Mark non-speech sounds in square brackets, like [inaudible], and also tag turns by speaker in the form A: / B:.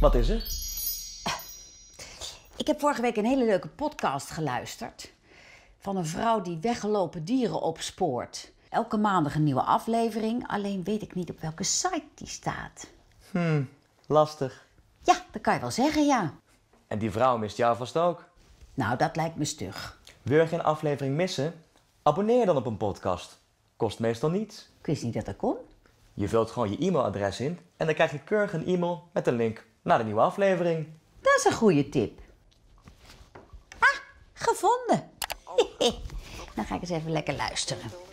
A: Wat is er?
B: Ik heb vorige week een hele leuke podcast geluisterd. Van een vrouw die weggelopen dieren opspoort. Elke maandag een nieuwe aflevering, alleen weet ik niet op welke site die staat.
C: Hmm, lastig. Ja, dat kan je wel zeggen, ja. En die vrouw mist jou vast ook. Nou, dat lijkt me stug. Wil je geen aflevering missen? Abonneer dan op een podcast. Kost meestal niets. Ik wist niet dat dat kon. Je vult gewoon je e-mailadres in en dan krijg je keurig een e-mail met een link naar de nieuwe aflevering. Dat is een goede tip.
D: Ah, gevonden. Oh. [laughs] Dan ga ik eens even lekker luisteren.